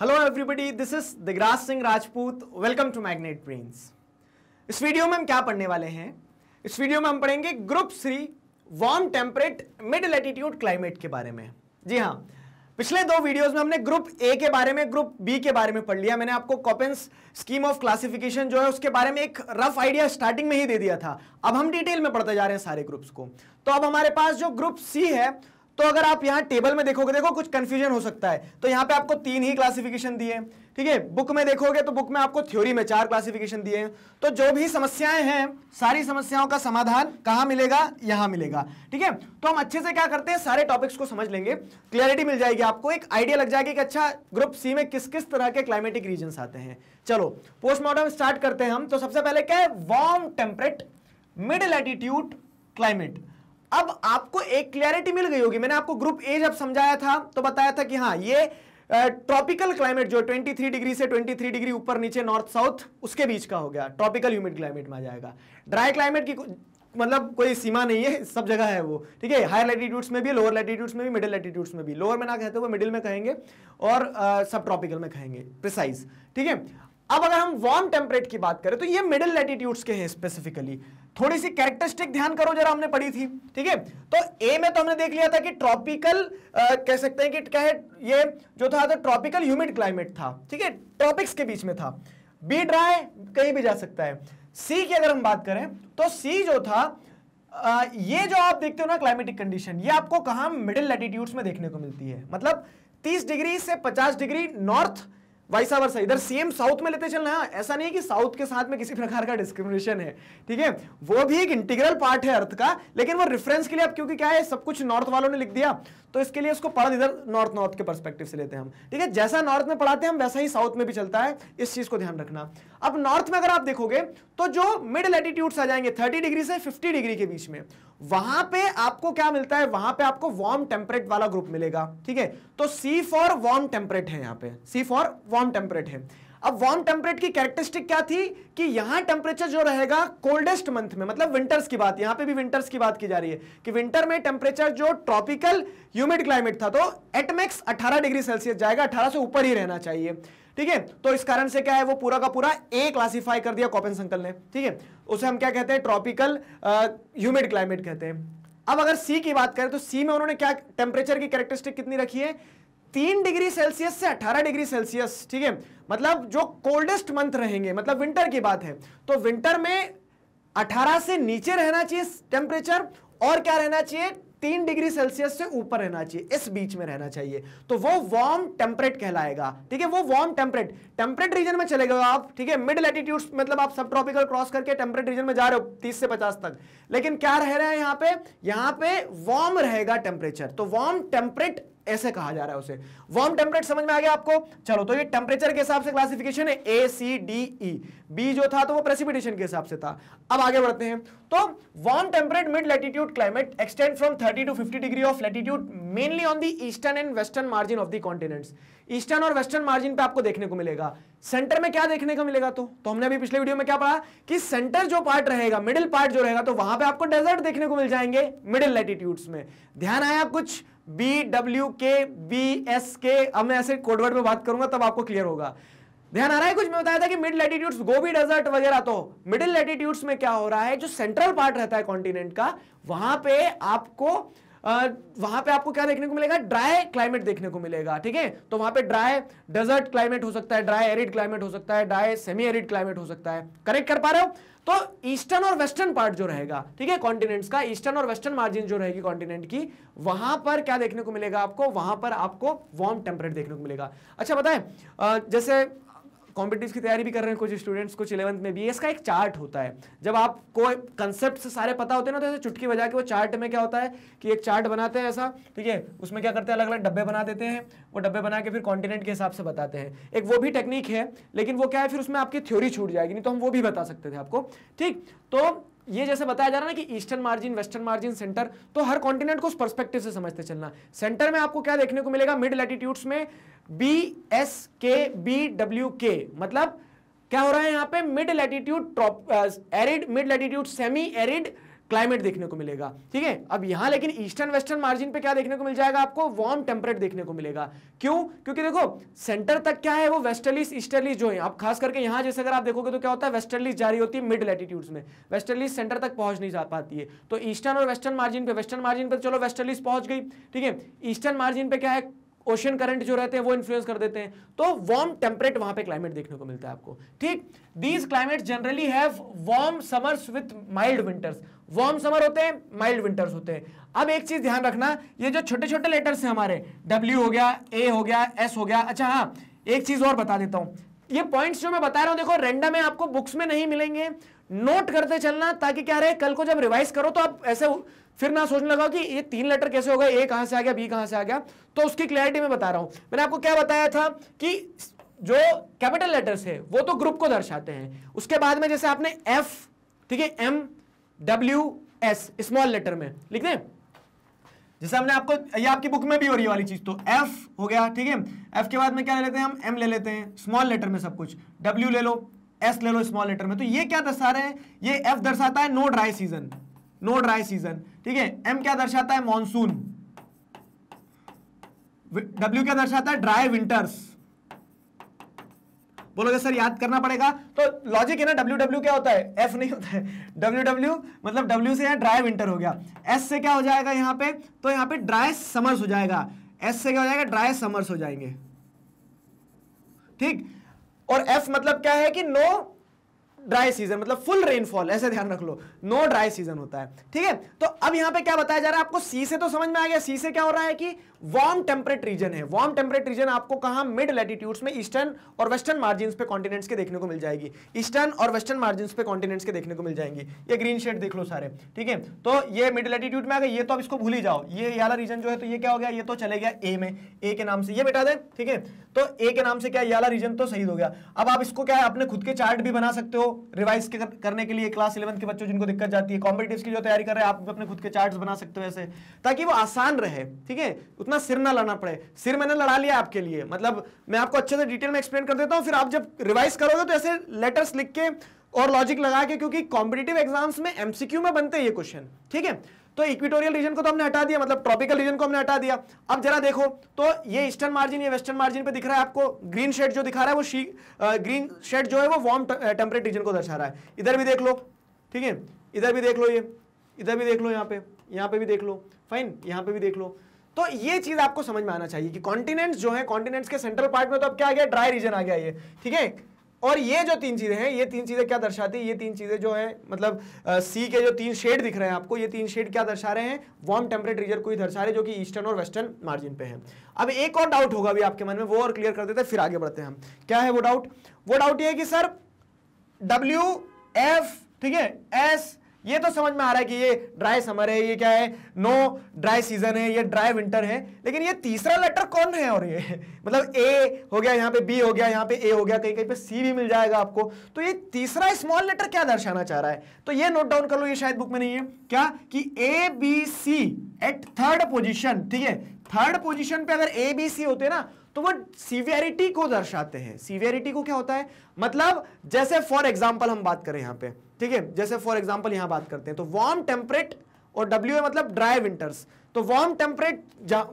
Hello everybody this is Digraj Singh Rajput welcome to magnet brains इस video में हम क्या पढ़ने वाले हैं इस वीडियो में हम पढ़ेंगे group three warm temperate mid latitude climate के बारे में जी हाँ पिछले दो वीडियोस में हमने ग्रुप ए के बारे में ग्रुप बी के बारे में पढ़ लिया मैंने आपको कॉपेंस स्कीम ऑफ क्लासिफिकेशन जो है उसके बारे में एक रफ आइडिया स्टार्टिंग में ही दे दिया था अब हम डिटेल में पढ़ते जा रहे हैं सारे ग्रुप्स को तो अब हमारे पास जो ग्रुप सी है तो अगर आप यहाँ टेबल में देखोगे देखो कुछ कंफ्यूजन हो सकता है तो यहाँ पे आपको तीन ही क्लासिफिकेशन दिए हैं ठीक है बुक में देखोगे तो बुक में आपको थ्योरी में चार क्लासिफिकेशन दिए हैं तो जो भी समस्याएं हैं सारी समस्याओं का समाधान कहाँ मिलेगा यहाँ मिलेगा ठीक है तो हम अच्छे से क्या करते हैं सारे टॉपिक्स को समझ लेंगे क्लियरिटी मिल जाएगी आपको एक आइडिया लग जाएगी कि अच्छा ग्रुप सी में किस किस तरह के क्लाइमेटिक रीजन आते हैं चलो पोस्टमार्टम स्टार्ट करते हैं हम तो सबसे पहले क्या है warm temperate mid latitude climate अब आपको एक क्लियरिटी मिल गई होगी मैंने आपको ग्रुप ए जब समझाया था तो बताया था कि हाँ ये ट्रॉपिकल क्लाइमेट जो 23 डिग्री से 23 डिग्री ऊपर नीचे नॉर्थ साउथ उसके बीच का हो गया ट्रॉपिकल ह्यूमिड क्लाइमेट में आ जाएगा ड्राई क्लाइमेट की मतलब कोई सीमा नहीं है सब जगह है वो ठीक है हायर लैटीट्यूड्स में भी लोअर लैटीट्यूड्स में भी मिडिल लैटीट्यूड्स में भी लोअर में ना कहते हुए मिडिल में कहेंगे और सब ट्रॉपिकल में कहेंगे प्रिसाइज ठीक है अब अगर हम वार्म टेम्परेट की बात करें तो ये मिडिल लैटिट्यूड्स के हैं स्पेसिफिकली थोड़ी सी कैरेक्टरिस्टिक ध्यान करो जरा हमने पढ़ी थी ठीक है तो ए में तो हमने देख लिया था कि ट्रॉपिकल कह सकते हैं कि क्या है ये जो था तो ट्रॉपिकल ह्यूमिड क्लाइमेट था ठीक है ट्रॉपिक्स के बीच में था बी ड्राई कहीं भी जा सकता है सी की अगर हम बात करें तो सी जो था आ, ये जो आप देखते हो ना क्लाइमेटिक कंडीशन ये आपको कहा मिडिल लैटिट्यूड्स में देखने को मिलती है मतलब 30 डिग्री से 50 डिग्री नॉर्थ वैसा वर्षा इधर सेम साउथ में लेते चलना ऐसा नहीं है कि साउथ के साथ में किसी प्रकार का डिस्क्रिमिनेशन है ठीक है वो भी एक इंटीग्रल पार्ट है अर्थ का लेकिन वो रेफरेंस के लिए अब क्योंकि क्या है सब कुछ नॉर्थ वालों ने लिख दिया तो इसके लिए उसको पढ़ इधर नॉर्थ नॉर्थ के परस्पेक्टिव से लेते हैं हम ठीक है जैसा नॉर्थ में पढ़ाते हैं हम वैसा ही साउथ में भी चलता है इस चीज को ध्यान रखना अब नॉर्थ में अगर आप देखोगे तो जो मिड एटीट्यूड्स आ जाएंगे थर्टी डिग्री से फिफ्टी डिग्री के बीच में वहां पे आपको क्या मिलता है वहां पे आपको वार्म टेम्परेट वाला ग्रुप मिलेगा ठीक है तो सी फॉर वार्म टेम्परेट है यहाँ पे सी फॉर वार्म टेम्परेट है अब वार्म टेम्परेट की कैरेक्टरिस्टिक क्या थी कि यहां टेम्परेचर जो रहेगा कोल्डेस्ट मंथ में मतलब विंटर्स की बात यहां पे भी विंटर्स की बात की जा रही है कि विंटर में टेम्परेचर जो ट्रॉपिकल ह्यूमिड क्लाइमेट था तो एटमैक्स 18 डिग्री सेल्सियस जाएगा 18 से ऊपर ही रहना चाहिए ठीक है तो इस कारण से क्या है वो पूरा का पूरा ए क्लासीफाई कर दिया कॉपेन संकल ने ठीक है उसे हम क्या कहते हैं ट्रॉपिकल ह्यूमिड क्लाइमेट कहते हैं अब अगर सी की बात करें तो सी में उन्होंने क्या टेम्परेचर की कैरेक्टरिस्टिक कितनी रखी है तीन डिग्री सेल्सियस से अठारह डिग्री सेल्सियस ठीक है मतलब जो कोल्डेस्ट मंथ रहेंगे मतलब विंटर की बात है तो विंटर में अठारह से नीचे रहना चाहिए टेम्परेचर और क्या रहना चाहिए तीन डिग्री सेल्सियस से ऊपर रहना चाहिए इस बीच में रहना चाहिए तो वो वार्म टेम्परेट कहलाएगा ठीक है वो वार्म टेम्परेट टेम्परेट रीजन में चले गए आप ठीक है मिड लेटीट्यूड मतलब आप सब ट्रॉपिकल क्रॉस करके टेम्परेट रीजन में जा रहे हो तीस से पचास तक लेकिन क्या रह रहे है यहाँ पे यहां पे वार्म रहेगा टेम्परेचर तो वार्म टेम्परेट ऐसे कहा जा रहा है उसे वार्म टेम्परेट समझ में आ गया आपको चलो तो ये टेम्परेचर के हिसाब से क्लासिफिकेशन है ए सी डी ई बी जो था तो वो प्रेसिपिटेशन के हिसाब से था अब आगे बढ़ते हैं तो warm temperate mid latitude climate extend from 30 to 50 degree of latitude mainly on the eastern and western margin of the continents eastern और वेस्टर्न मार्जिन पे आपको देखने को मिलेगा सेंटर में क्या देखने को मिलेगा तो तो हमने अभी पिछले वीडियो में क्या पढ़ा कि सेंटर जो पार्ट रहेगा मिडिल पार्ट जो रहेगा तो वहां पे आपको डेजर्ट देखने को मिल जाएंगे मिडिल लेटीट्यूड्स में ध्यान आया कुछ B W K B S K अब मैं ऐसे कोडवर्ड में बात करूंगा तब आपको क्लियर होगा ध्यान आ रहा है कुछ मैं बताया था कि मिड लेटीट्यूड्स गोबी डेजर्ट वगैरह तो मिडिल लेटीट्यूड्स में क्या हो रहा है जो सेंट्रल पार्ट रहता है कॉन्टिनेंट का वहां पे आपको आ, वहां पे आपको क्या देखने को मिलेगा ड्राई क्लाइमेट देखने को मिलेगा ठीक है तो वहां पे ड्राई डेजर्ट क्लाइमेट हो सकता है ड्राई एरिड क्लाइमेट हो सकता है ड्राई सेमी एरिड क्लाइमेट हो सकता है करेक्ट कर पा रहे हो तो ईस्टर्न और वेस्टर्न पार्ट जो रहेगा ठीक है कॉन्टिनेंट्स का ईस्टर्न और वेस्टर्न मार्जिन जो रहेगी कॉन्टिनेंट की वहां पर क्या देखने को मिलेगा आपको वहां पर आपको वार्म टेम्परेट देखने को मिलेगा अच्छा बताए जैसे कॉम्पिटिटिव की तैयारी भी कर रहे हैं कुछ स्टूडेंट्स कुछ इलेवंथ में भी इसका एक चार्ट होता है जब आपको कंसेप्ट से सारे पता होते हैं ना तो ऐसे चुटकी बजा के वो चार्ट में क्या होता है कि एक चार्ट बनाते हैं ऐसा ठीक है उसमें क्या करते हैं अलग अलग डब्बे बना देते हैं वो डब्बे बना के फिर कॉन्टिनेंट के हिसाब से बताते हैं एक वो भी टेक्निक है लेकिन वो क्या है फिर उसमें आपकी थ्योरी छूट जाएगी नहीं तो हम वो भी बता सकते थे आपको ठीक तो ये जैसे बताया जा रहा है ना कि eastern margin western margin center तो हर कॉन्टिनेंट को उस परस्पेक्टिव से समझते चलना सेंटर में आपको क्या देखने को मिलेगा मिड लैटिट्यूड्स में B S K B W K मतलब क्या हो रहा है यहां पे mid latitude arid mid latitude semi arid climate देखने को मिलेगा ठीक है अब यहां लेकिन ईस्टर्न वेस्टर्न मार्जिन पे क्या देखने को मिल जाएगा आपको वार्म टेम्परेट देखने को मिलेगा क्यों क्योंकि देखो सेंटर तक क्या है वो वेस्टर्लीस ईस्टर्लीस जो है आप खास करके यहां जैसे अगर आप देखोगे तो क्या होता है वेस्टर्लीस जारी होती है मिड लेटीट्यूड में वेस्टर्लीस सेंटर तक पहुंच नहीं जा पाती है तो ईस्टर्न और वेस्टर्न मार्जिन पे वेस्टर्न मार्जिन पर तो चलो वेस्टर्लीस पहुंच गई ठीक है ईस्टर्न मार्जिन पे क्या है ओशन करंट जो रहते हैं वो इन्फ्लुएंस कर देते हैं तो वार्म टेम्परेट वहां पे क्लाइमेट देखने को मिलता है आपको ठीक these climate generally have warm summers with mild winters warm summer होते हैं माइल्ड विंटर्स होते हैं अब एक चीज ध्यान रखना ये जो छोटे छोटे लेटर्स हैं हमारे डब्ल्यू हो गया ए हो गया एस हो गया अच्छा हाँ एक चीज और बता देता हूं ये पॉइंट्स जो मैं बता रहा हूं देखो रेंडम है आपको बुक्स में नहीं मिलेंगे नोट करते चलना ताकि क्या रहे कल को जब रिवाइज करो तो आप ऐसे फिर मैं सोचने लगा कि ये तीन लेटर कैसे हो गए ए कहां से आ गया बी कहां से आ गया तो उसकी क्लैरिटी में बता रहा हूं मैंने आपको क्या बताया था कि जो कैपिटल लेटर्स है वो तो ग्रुप को दर्शाते हैं उसके बाद में जैसे आपने एफ ठीक है M W S small letter में लिख दें जैसे हमने आपको ये आपकी बुक में भी हो रही वाली चीज तो एफ हो गया ठीक है एफ के बाद में क्या ले लेते हैं हम एम ले लेते हैं स्मॉल लेटर में सब कुछ डब्ल्यू ले लो एस ले लो स्मॉल लेटर में तो ये क्या दर्शा रहे हैं ये एफ दर्शाता है no dry season no dry season ठीक है एम क्या दर्शाता है मॉनसून डब्ल्यू क्या दर्शाता है ड्राई विंटर्स बोलोगे सर याद करना पड़ेगा तो लॉजिक है ना डब्ल्यू डब्ल्यू क्या होता है एफ नहीं होता है डब्ल्यू डब्ल्यू मतलब डब्ल्यू से यहां ड्राई विंटर हो गया एस से क्या हो जाएगा यहां पे तो यहां पे ड्राई समर्स हो जाएगा एस से क्या हो जाएगा ड्राई समर्स हो जाएंगे ठीक और एफ मतलब क्या है कि नो ड्राई सीजन मतलब फुल रेनफॉल ऐसे ध्यान रख लो नो ड्राई सीजन होता है ठीक है तो अब यहां पे क्या बताया जा रहा है आपको सी से तो समझ में आ गया सी से क्या हो रहा है कि वार्म टेम्परेट रीजन है वार्म टेम्परेट रीजन आपको कहा मिड लेटीट्यूड्स में ईस्टर्न और वेस्टर्न मार्जिन पे कॉन्टिनेंट्स के देखने को मिल जाएगी ईस्टर्न और वेस्टर्न मार्जिन पे कॉन्टिनेंट्स के देखने को मिल जाएंगी ये ग्रीन शेड देख लो सारे ठीक है तो ये मिड लेटीट्यूड में आ गए ये तो आप इसको भूल ही जाओ ये वाला रीजन जो है तो ये क्या हो गया ये तो चले गया ए में ए के नाम से ये बेटा दे ठीक है तो ए के नाम से क्या ये रीजन तो सही हो गया अब आप इसको क्या है अपने खुद के चार्ट भी बना सकते हो रिवाइज करने के लिए क्लास इलेवन के बच्चों जिनको दिक्कत जाती है कॉम्पिटेटिव की जो तैयारी कर रहे हैं आप अपने खुद के चार्ट बना सकते हो ऐसे ताकि वो आसान रहे ठीक है उतना सिर ना लाना पड़े सिर मैंने लड़ा लिया आपके लिए मतलब मैं आपको अच्छे से डिटेल में एक्सप्लेन कर देता हूँ फिर आप जब रिवाइज करोगे तो ऐसे लेटर्स लिख के और लॉजिक लगा के क्योंकि कॉम्पिटेटिव एग्जाम्स में एमसीक्यू में बनते हैं ये क्वेश्चन ठीक है तो इक्विटोरियल रीजन को तो हमने हटा दिया मतलब ट्रॉपिकल रीजन को हमने हटा दिया अब जरा देखो तो ये ईस्टर्न मार्जिन ये वेस्टर्न मार्जिन पे दिख रहा है आपको ग्रीन शेड जो दिखा रहा है वो शी ग्रीन शेड जो है वो वार्म टेम्परेट रीजन को दर्शा रहा है इधर भी देख लो ठीक है इधर भी देख लो ये इधर भी देख लो यहाँ पे यहाँ पे भी देख लो फाइन यहाँ पे भी देख लो तो ये चीज आपको समझ में आना चाहिए कि कॉन्टिनेंट्स जो है कॉन्टिनेंट्स के सेंट्रल पार्ट में तो अब क्या आ गया ड्राई रीजन आ गया ये ठीक है और ये जो तीन चीज़ें हैं ये तीन चीज़ें क्या दर्शाती है ये तीन चीज़ें जो है मतलब सी के जो तीन शेड दिख रहे हैं आपको ये तीन शेड क्या दर्शा रहे हैं वार्म टेम्परेट रीजन को ही दर्शा रहे जो कि ईस्टर्न और वेस्टर्न मार्जिन पे है अब एक और डाउट होगा अभी आपके मन में वो और क्लियर कर देते हैं फिर आगे बढ़ते हैं हम क्या है वो डाउट वो डाउट ये है कि सर डब्ल्यू एफ ठीक है एस ये तो समझ में आ रहा है कि ये ड्राई समर है ये क्या है नो ड्राई सीजन है ये ड्राई विंटर है लेकिन ये तीसरा लेटर कौन है और ये मतलब ए हो गया यहाँ पे बी हो गया यहाँ पे ए हो गया कहीं कहीं पे सी भी मिल जाएगा आपको तो ये तीसरा स्मॉल लेटर क्या दर्शाना चाह रहा है तो ये नोट डाउन कर लो ये शायद बुक में नहीं है क्या कि A B C at third position ठीक है थर्ड पोजिशन पे अगर ए बी सी होते ना तो वो सीवियरिटी को दर्शाते हैं सीवियरिटी को क्या होता है मतलब जैसे फॉर एग्जाम्पल हम बात करें यहां पे ठीक है जैसे फॉर एग्जाम्पल यहां बात करते हैं तो वार्म टेम्परेट और डब्ल्यू मतलब ड्राई विंटर्स तो वार्म टेम्परेट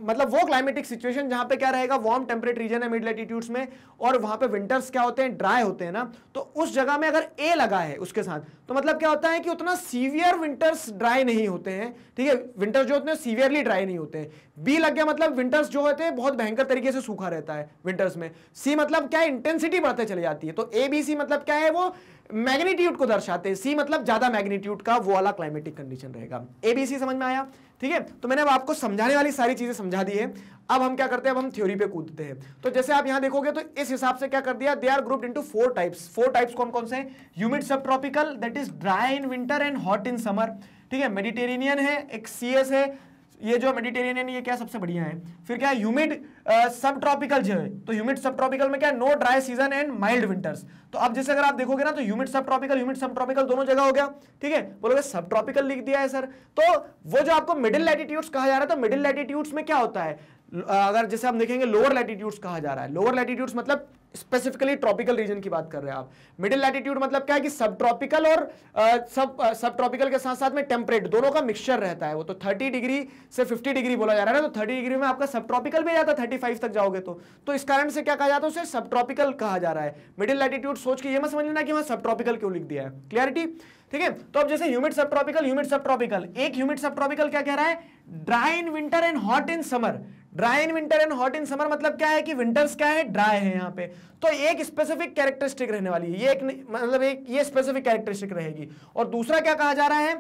मतलब वो क्लाइमेटिक सिचुएशन जहां पे क्या रहेगा वार्म टेम्परेट रीजन है मिड लेटीट्यूड्स में और वहां पे विंटर्स क्या होते हैं ड्राई होते हैं ना तो उस जगह में अगर ए लगा है उसके साथ तो मतलब क्या होता है कि उतना सीवियर विंटर्स ड्राई नहीं होते हैं ठीक है विंटर्स जो होते हैं सीवियरली ड्राई नहीं होते हैं बी लग गया मतलब विंटर्स जो होते हैं बहुत भयंकर तरीके से सूखा रहता है विंटर्स में सी मतलब क्या इंटेंसिटी बढ़ते चली जाती है तो ए बी सी मतलब क्या है वो मैग्नीट्यूड को दर्शाते हैं सी मतलब ज्यादा मैग्नीट्यूड का वो वाला क्लाइमेटिक कंडीशन रहेगा एबीसी समझ में आया ठीक है तो मैंने अब आपको समझाने वाली सारी चीजें समझा दी है अब हम क्या करते हैं अब हम थ्योरी पे कूदते हैं तो जैसे आप यहां देखोगे तो इस हिसाब से क्या कर दिया they are grouped into four types four types कौन कौन से humid subtropical that is dry in winter and hot in summer ठीक है मेडिटेरेनियन है एक सीएस है ये जो मेडिटेरियन ये क्या सबसे बढ़िया है फिर क्या ह्यूमिड सब ट्रॉपिकल जो है तो ह्यूमिड सब ट्रॉपिकल में क्या no dry season and mild winters तो अब जैसे अगर आप देखोगे ना तो ह्यूमिड सब ट्रॉपिकल ह्यूमिड सब ट्रॉपिकल दोनों जगह हो गया ठीक है बोलोगे सब ट्रॉपिकल लिख दिया है सर तो वो जो आपको मिडिल लैटिट्यूड्स कहा जा रहा है तो मिडिल लैटिट्यूड्स में क्या होता है अगर जैसे हम देखेंगे लोअर लैटीट्यूड्स कहा जा रहा है लोअर लैटीट्यूड्स मतलब स्पेसिफिकली ट्रॉपिकल रीजन की बात कर रहे हैं आप मिडिल लैटीट्यूड मतलब क्या है कि सब ट्रॉपिकल और सब सब ट्रॉपिकल के साथ साथ में टेम्परेट दोनों का मिक्सचर रहता है वो तो 30 डिग्री से 50 डिग्री बोला जा रहा है ना तो 30 डिग्री में आपका सब ट्रॉपिकल भी जाता है 35 तक जाओगे तो तो इस कारण से क्या कहा जाता है उसे सब ट्रॉपिकल कहा जा रहा है मिडिल लैटीट्यूड सोच के ये मत समझ लेना कि वहाँ सब ट्रॉपिकल क्यों लिख दिया है क्लियरिटी ठीक है तो अब जैसे humid subtropical humid subtropical एक ह्यूमिड सब ट्रॉपिकल क्या कह रहा है dry in winter and hot in summer dry in winter and hot in summer मतलब क्या है कि विंटर्स क्या है ड्राई है यहाँ पे तो एक स्पेसिफिक कैरेक्टरिस्टिक रहने वाली है ये एक मतलब एक ये स्पेसिफिक कैरेक्टरिस्टिक रहेगी और दूसरा क्या कहा जा रहा है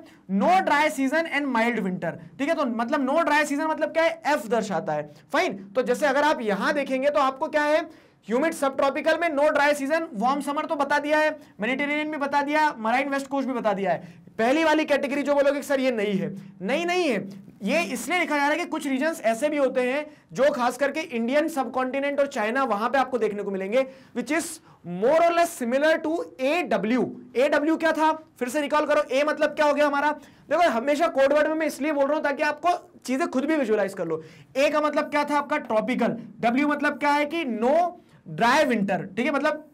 no dry season and mild winter ठीक है तो मतलब नो ड्राई सीजन मतलब क्या है एफ दर्शाता है फाइन तो जैसे अगर आप यहां देखेंगे तो आपको क्या है ह्यूमिड सब ट्रॉपिकल में no dry season warm summer तो बता दिया है मेडिटेरेनियन भी बता दिया मराइन वेस्ट कोस्ट भी बता दिया है पहली वाली कैटेगरी जो बोलोगे सर ये नहीं है नहीं नहीं है ये इसलिए लिखा जा रहा है कि कुछ रीजन ऐसे भी होते हैं जो खास करके इंडियन सब कॉन्टिनेंट और चाइना वहां पे आपको देखने को मिलेंगे विच इज मोर और less similar to A W A W क्या था फिर से रिकॉल करो ए मतलब क्या हो गया हमारा देखो हमेशा कोडवर्ड में मैं इसलिए बोल रहा हूं ताकि आपको चीजें खुद भी विजुअलाइज कर लो ए का मतलब क्या था आपका ट्रॉपिकल डब्ल्यू मतलब क्या है कि नो no ड्राई विंटर ठीक है मतलब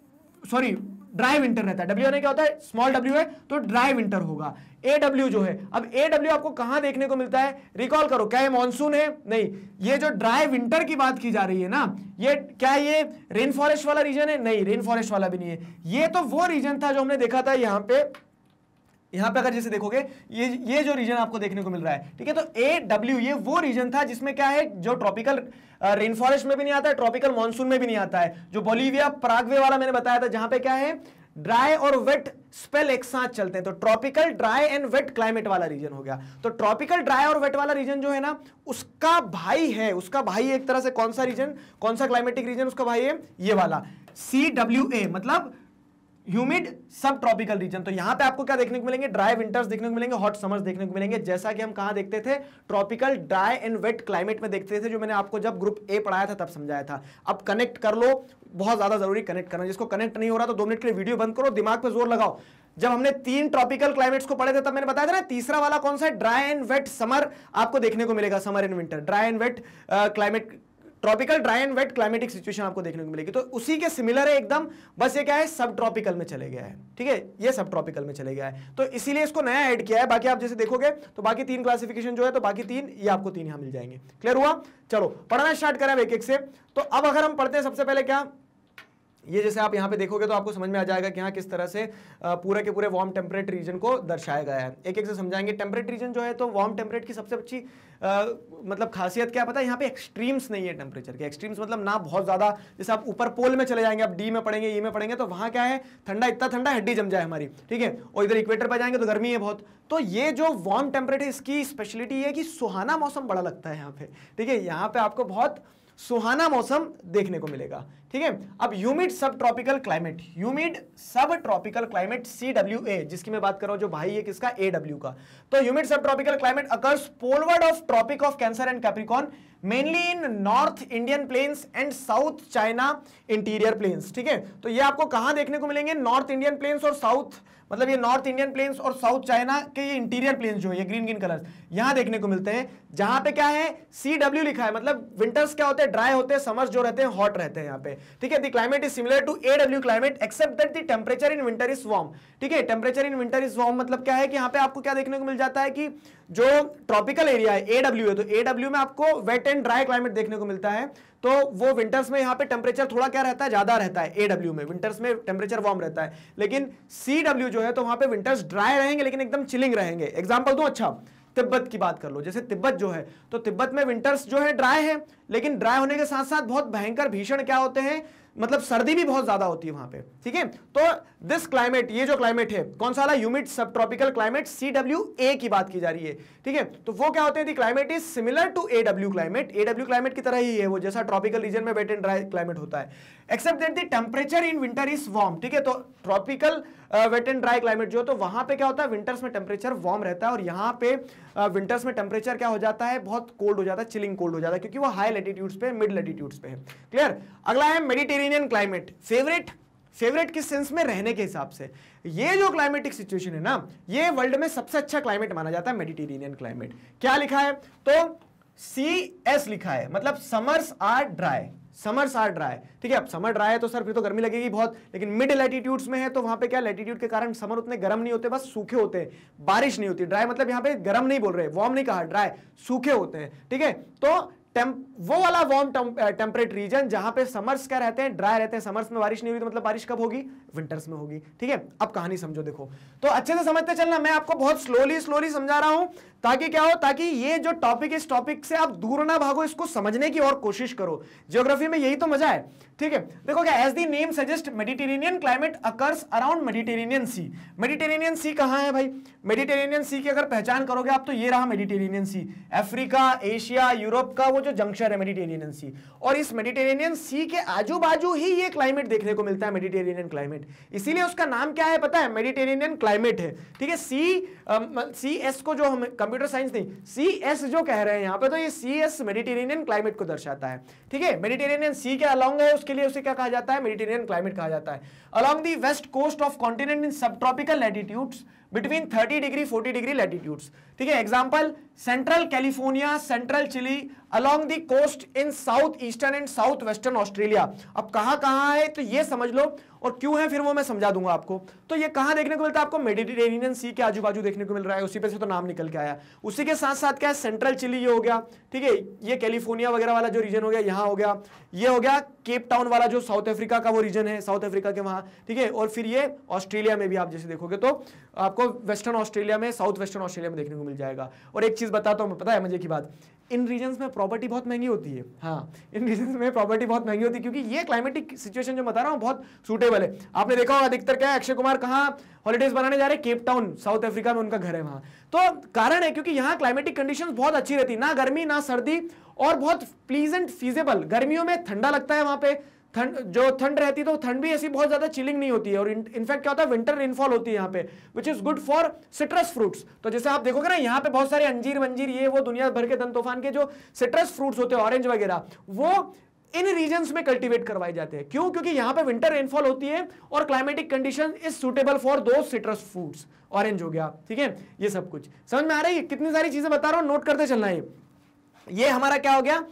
सॉरी ड्राई विंटर रहता है डब्ल्यू क्या होता है स्मॉल डब्ल्यू है तो ड्राई विंटर होगा ए डब्ल्यू जो है अब ए डब्ल्यू आपको कहां देखने को मिलता है रिकॉल करो क्या ये मानसून है नहीं ये जो ड्राई विंटर की बात की जा रही है ना ये क्या ये रेन फॉरेस्ट वाला रीजन है नहीं रेन फॉरेस्ट वाला भी नहीं है ये तो वो रीजन था जो हमने देखा था यहां पे यहां पे अगर जैसे देखोगे ये ये जो रीजन आपको देखने को मिल रहा है ठीक है तो ए डब्ल्यू ये वो रीजन था जिसमें क्या है जो ट्रॉपिकल रेन फॉरेस्ट में भी नहीं आता है ट्रॉपिकल मानसून में भी नहीं आता है जो बोलीविया प्रागवे वाला मैंने बताया था जहां पे क्या है ड्राई और वेट स्पेल एक साथ चलते हैं तो tropical dry and wet climate वाला रीजन हो गया तो ट्रॉपिकल ड्राई और वेट वाला रीजन जो है ना उसका भाई है उसका भाई एक तरह से कौन सा रीजन कौन सा क्लाइमेटिक रीजन उसका भाई है ये वाला सी डब्ल्यू ए मतलब ह्यूमिड सब ट्रॉपिकल रीजन तो यहां पे आपको क्या देखने को मिलेंगे ड्राई विंटर्स देखने को मिलेंगे हॉट समर्स देखने को मिलेंगे जैसा कि हम कहा देखते थे tropical dry and wet climate में देखते थे जो मैंने आपको जब ग्रुप ए पढ़ाया था तब समझाया था अब कनेक्ट कर लो बहुत ज्यादा जरूरी कनेक्ट करना जिसको कनेक्ट नहीं हो रहा तो दो मिनट के लिए वीडियो बंद करो दिमाग पर जोर लगाओ जब हमने तीन ट्रॉपिकल क्लाइमेट्स को पढ़े थे तब मैंने बताया था ना तीसरा वाला कौन सा है ड्राई एंड वेट समर आपको देखने को मिलेगा summer and winter dry and wet climate tropical dry and wet climatic situation आपको देखने को मिलेगी तो उसी के सिमिलर है एकदम बस ये क्या है सब ट्रॉपिकल में चले गया है ठीक है ये सब ट्रॉपिकल में चले गया है तो इसीलिए इसको नया ऐड किया है बाकी आप जैसे देखोगे तो बाकी तीन क्लासिफिकेशन जो है तो बाकी तीन ये आपको तीन यहां मिल जाएंगे क्लियर हुआ चलो पढ़ना स्टार्ट करें एक एक से तो अब अगर हम पढ़ते हैं सबसे पहले क्या ये जैसे आप यहाँ पे देखोगे तो आपको समझ में आ जाएगा कि हाँ किस तरह से पूरे के पूरे वार्म टेम्परेट रीजन को दर्शाया गया है एक एक से समझाएंगे टेम्परेट रीजन जो है तो वार्म टेम्परेट की सबसे अच्छी मतलब खासियत क्या पता है यहाँ पे एक्सट्रीम्स नहीं है टेम्परेचर के एक्सट्रीम्स मतलब ना बहुत ज़्यादा जैसे आप ऊपर पोल में चले जाएंगे आप डी में पड़ेंगे ई e में पढ़ेंगे तो वहाँ क्या है ठंडा इतना ठंडा हड्डी जम जाए हमारी ठीक है और इधर इक्वेटर पर जाएंगे तो गर्मी है बहुत तो ये जो वार्म टेम्परेट है इसकी स्पेशलिटी है कि सुहाना मौसम बड़ा लगता है यहाँ पे ठीक है यहाँ पे आपको बहुत सुहाना मौसम देखने को मिलेगा ठीक है अब humid subtropical climate humid subtropical climate C W A जिसकी मैं बात कर रहा हूं जो भाई है किसका ए डब्ल्यू का तो humid subtropical climate occurs poleward of tropic of cancer and capricorn mainly in north Indian plains and south China interior plains ठीक है तो ये आपको कहां देखने को मिलेंगे नॉर्थ इंडियन प्लेन्स और साउथ मतलब ये नॉर्थ इंडियन प्लेन्स और साउथ चाइना के ये इंटीरियर प्लेन्स जो है ये ग्रीन ग्रीन कलर्स यहां देखने को मिलते हैं जहां पे क्या है सी डब्ल्यू लिखा है मतलब विंटर्स क्या होते हैं ड्राई होते हैं समर्स जो रहते हैं हॉट रहते हैं यहाँ पे ठीक है the climate is similar to A W climate except that the temperature in winter is warm ठीक है temperature in winter is warm मतलब क्या है कि यहाँ पे आपको क्या देखने को मिल जाता है कि जो ट्रॉपिकल एरिया है ए डब्ल्यू है तो ए डब्ल्यू में आपको वेट एंड ड्राई क्लाइमेट देखने को मिलता है तो वो विंटर्स में यहाँ पे टेम्परेचर थोड़ा क्या रहता है ज्यादा रहता है ए डब्ल्यू में विंटर्स में टेम्परेचर वार्म रहता है लेकिन सी डब्ल्यू जो है तो वहां पे विंटर्स ड्राई रहेंगे लेकिन एकदम चिलिंग रहेंगे एग्जाम्पल दो अच्छा तिब्बत की बात कर लो जैसे तिब्बत जो है तो तिब्बत में विंटर्स जो है ड्राई है लेकिन ड्राई होने के साथ साथ बहुत भयंकर भीषण क्या होते हैं मतलब सर्दी भी बहुत ज्यादा होती है वहां पे ठीक है तो दिस क्लाइमेट ये जो क्लाइमेट है कौन सा वाला humid subtropical climate C W A की बात की जा रही है ठीक है तो वो क्या होते हैं climate is similar to A W climate A W climate की तरह ही है वो जैसा ट्रॉपिकल रीजन में वेट एंड ड्राई क्लाइमेट होता है except that the temperature in winter is warm ठीक है तो tropical wet and dry climate जो है तो वहां पे क्या होता है विंटर्स में टेम्परेचर वार्म रहता है और यहाँ पे विंटर्स uh, में टेम्परेचर क्या हो जाता है बहुत कोल्ड हो जाता है चिलिंग कोल्ड हो जाता है क्योंकि वो हाई लेटीट्यूड्स पे मिड लेटीट्यूड्स पे है क्लियर अगला है मेडिटेरेनियन क्लाइमेट फेवरेट फेवरेट किस सेंस में रहने के हिसाब से ये जो क्लाइमेटिक सिचुएशन है ना ये वर्ल्ड में सबसे अच्छा क्लाइमेट माना जाता है मेडिटेरेनियन क्लाइमेट क्या लिखा है तो सी एस लिखा है मतलब summers are dry summers are dry ठीक है अब समर ड्राई है तो सर फिर तो गर्मी लगेगी बहुत लेकिन मिड लैटीट्यूड्स में है तो वहां पे क्या लैटीट्यूड के कारण समर उतने गर्म नहीं होते बस सूखे होते हैं बारिश नहीं होती ड्राई मतलब यहां पे गर्म नहीं बोल रहे वार्म नहीं कहा ड्राई सूखे होते हैं ठीक है तो वो वाला वार्म टेम्परेट रीजन जहां पे समर्स क्या रहते हैं ड्राई रहते हैं समर्स में बारिश नहीं हुई तो मतलब बारिश कब होगी विंटर्स में होगी ठीक है अब कहानी समझो देखो तो अच्छे से समझते चलना मैं आपको बहुत स्लोली स्लोली समझा रहा हूं ताकि क्या हो ताकि ये जो टॉपिक इस टॉपिक से आप दूर ना भागो इसको समझने की और कोशिश करो ज्योग्राफी में यही तो मजा है ठीक है देखो क्या as the name suggest Mediterranean climate occurs around Mediterranean sea Mediterranean sea कहाँ है भाई मेडिटेरेनियन सी की अगर पहचान करोगे आप तो ये रहा Mediterranean sea Africa Asia Europe का वो जो जंक्शन है मेडिटेरेनियन सी और इस मेडिटेरेनियन सी के आजू बाजू ही ये क्लाइमेट देखने को मिलता है मेडिटेरेनियन क्लाइमेट इसीलिए उसका नाम क्या है पता है मेडिटेरेनियन क्लाइमेट है ठीक है सी सी um, एस को जो हम कंप्यूटर साइंस नहीं सी एस जो कह रहे हैं यहाँ पे तो ये सी एस मेडिटेरेनियन क्लाइमेट को दर्शाता है ठीक है मेडिटेरेनियन सी के अलॉन्ग है उसके लिए उसे क्या कहा जाता है मेडिटेरेनियन क्लाइमेट कहा जाता है along the west coast of continent in subtropical latitudes between 30 degree 40 degree latitudes ठीक है example central California central Chile along the coast in south eastern and south western Australia अब कहां कहां है तो ये समझ लो और क्यों है फिर वो मैं समझा दूंगा आपको तो ये कहां देखने को मिलता है आपको मेडिटेरेनियन सी के आजू बाजू देखने को मिल रहा है उसी पे से तो नाम निकल के आया उसी के साथ साथ क्या है सेंट्रल चिली ये हो गया ठीक है ये कैलिफोर्निया वगैरह वाला जो रीजन हो गया यहाँ हो गया ये हो गया केप टाउन वाला जो साउथ अफ्रीका का वो रीजन है साउथ अफ्रीका के वहां ठीक है और फिर ये ऑस्ट्रेलिया में भी आप जैसे देखोगे तो आपको वेस्टर्न ऑस्ट्रेलिया में साउथ वेस्टर्न ऑस्ट्रेलिया में देखने को मिल जाएगा और एक चीज़ बताता हूँ पता है मजे की बात इन रीजन्स में प्रॉपर्टी बहुत महंगी होती है हाँ इन रीजन्स में प्रॉपर्टी बहुत महंगी होती है क्योंकि ये क्लाइमेटिक सिचुएशन जो बता रहा हूँ बहुत सूटेबल है आपने देखा होगा अधिकतर क्या है अक्षय कुमार कहाँ हॉलीडेज बनाने जा रहे हैं केपटाउन साउथ अफ्रीका में उनका घर है वहाँ तो कारण है क्योंकि यहाँ क्लाइमेटिक कंडीशन बहुत अच्छी रहती ना गर्मी ना सर्दी और बहुत प्लीजेंट फीजेबल गर्मियों में ठंडा लगता है वहाँ पे ठंड जो ठंड रहती है तो ठंड भी ऐसी बहुत ज़्यादा चिलिंग नहीं होती है और इनफैक्ट क्या होता है विंटर रेनफॉल होती है यहाँ पे which is good for citrus fruits तो जैसे आप देखोगे ना यहाँ पे बहुत सारे अंजीर वंजीर ये वो दुनिया भर के दन तूफान के जो सिट्रस फ्रूट्स होते हैं ऑरेंज वगैरह वो इन रीजन में कल्टीवेट करवाए जाते हैं क्यों क्योंकि यहाँ पे विंटर रेनफॉल होती है और climatic condition is suitable for दो सिट्रस फ्रूट्स ऑरेंज हो गया ठीक है ये सब कुछ समझ में आ रहा है कितनी सारी चीजें बता रहा हूँ नोट करते चलना है ये हमारा क्या हो गया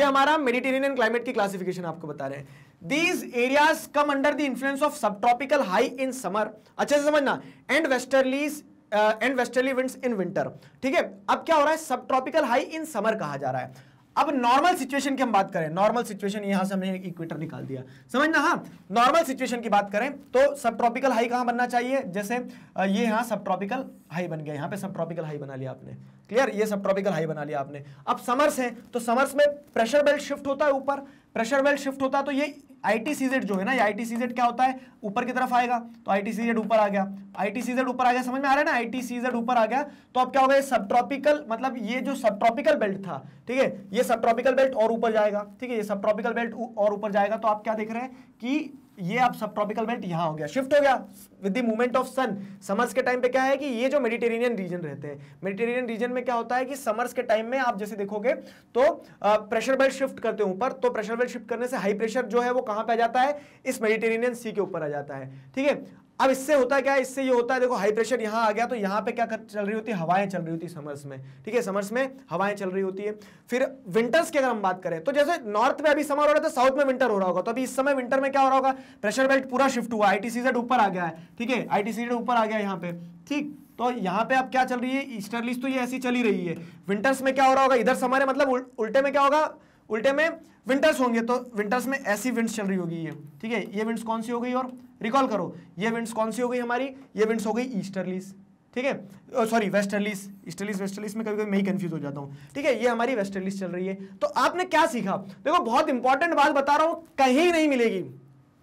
ये हमारा मेडिटेरियन क्लाइमेट की क्लासिफिकेशन आपको बता रहे हैं these areas come under the influence of subtropical high in summer अच्छे से समझना and westerlies and westerly winds in winter ठीक है अब क्या हो रहा है सब ट्रॉपिकल हाई इन समर कहा जा रहा है अब नॉर्मल सिचुएशन की हम बात करें नॉर्मल सिचुएशन यहां से हमने इक्वेटर निकाल दिया समझना हाँ नॉर्मल सिचुएशन की बात करें तो सब ट्रॉपिकल हाई कहां बनना चाहिए जैसे uh, ये यहां सब ट्रॉपिकल हाई बन गया यहां पे सब ट्रॉपिकल हाई बना लिया आपने क्लियर ये सब ट्रॉपिकल हाई बना लिया आपने अब समर्स है तो समर्स में प्रेशर बेल्ट शिफ्ट होता है ऊपर प्रेशर वेल शिफ्ट होता है तो ये आई सीजेड जो है ना ये आई सीजेड क्या होता है ऊपर की तरफ आएगा तो आई सीजेड ऊपर आ गया आई सीजेड ऊपर आ गया समझ में आ रहा है ना आई सीजेड ऊपर आ गया तो अब क्या होगा ये सब ट्रॉपिकल मतलब ये जो सब ट्रॉपिकल बेल्ट था ठीक है ये सब ट्रॉपिकल बेल्ट और ऊपर जाएगा ठीक है ये सब ट्रॉपिकल बेल्ट और ऊपर जाएगा तो आप क्या देख रहे हैं कि ये आप सब ट्रॉपिकल बेल्ट यहां हो गया शिफ्ट हो गया with the movement of sun summers के टाइम पे क्या है कि ये जो मेडिटेरेनियन रीजन रहते हैं मेडिटेरेनियन रीजन में क्या होता है कि समर्स के टाइम में आप जैसे देखोगे तो प्रेशर बेल्ट शिफ्ट करते हैं ऊपर तो प्रेशर बेल्ट शिफ्ट करने से हाई प्रेशर जो है वो कहां पर आ जाता है इस मेडिटेरेनियन सी के ऊपर आ जाता है ठीक है अब इससे होता है क्या इससे ये होता है देखो हाई प्रेशर यहाँ आ गया तो यहाँ पे क्या चल रही होती है हवाएं चल रही होती है समर्स में ठीक है समर्स में हवाएं चल रही होती है फिर विंटर्स की अगर हम बात करें तो जैसे नॉर्थ में अभी समर हो रहा था साउथ तो में विंटर हो रहा होगा तो अभी इस समय विंटर में क्या हो रहा होगा प्रेशर बेल्ट पूरा शिफ्ट हुआ आई ऊपर आ गया है ठीक है आई टी ऊपर आ गया यहाँ पे ठीक तो यहाँ पे अब क्या चल रही है ईस्टर्लीज तो ये ऐसी चली रही है विंटर्स में क्या हो रहा होगा इधर समर है मतलब उल्टे में क्या होगा उल्टे में विंटर्स होंगे तो विंटर्स में ऐसी विंड्स चल रही होगी ये ठीक है ये विंड्स कौन सी हो गई और रिकॉल करो ये विंड्स कौन सी हो गई हमारी ये विंड्स हो गई ईस्टरलीस ठीक है सॉरी वेस्टरलीस ईस्टरलीस वेस्टरलीस में कभी कभी मैं ही कंफ्यूज हो जाता हूँ ठीक है ये हमारी वेस्टरलीस चल रही है तो आपने क्या सीखा देखो बहुत इंपॉर्टेंट बात बता रहा हूँ कहीं नहीं मिलेगी